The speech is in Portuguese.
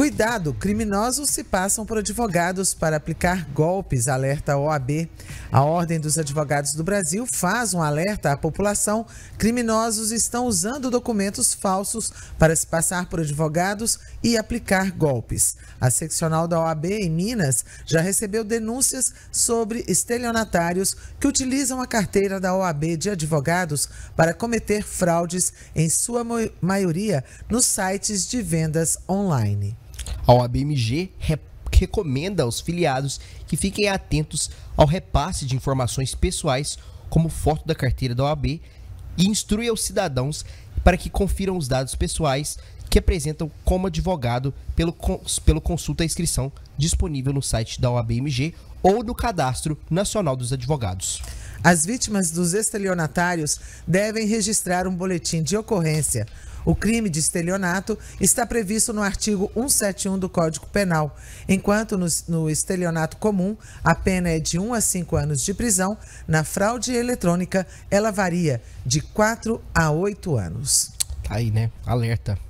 Cuidado, criminosos se passam por advogados para aplicar golpes, alerta a OAB. A Ordem dos Advogados do Brasil faz um alerta à população. Criminosos estão usando documentos falsos para se passar por advogados e aplicar golpes. A seccional da OAB em Minas já recebeu denúncias sobre estelionatários que utilizam a carteira da OAB de advogados para cometer fraudes, em sua maioria nos sites de vendas online. A OABMG recomenda aos filiados que fiquem atentos ao repasse de informações pessoais, como foto da carteira da OAB, e instrui aos cidadãos para que confiram os dados pessoais que apresentam como advogado pelo, cons pelo consulta à inscrição disponível no site da OABMG ou do Cadastro Nacional dos Advogados. As vítimas dos estelionatários devem registrar um boletim de ocorrência o crime de estelionato está previsto no artigo 171 do Código Penal, enquanto no, no estelionato comum a pena é de 1 a 5 anos de prisão, na fraude eletrônica ela varia de 4 a 8 anos. Tá aí, né? Alerta.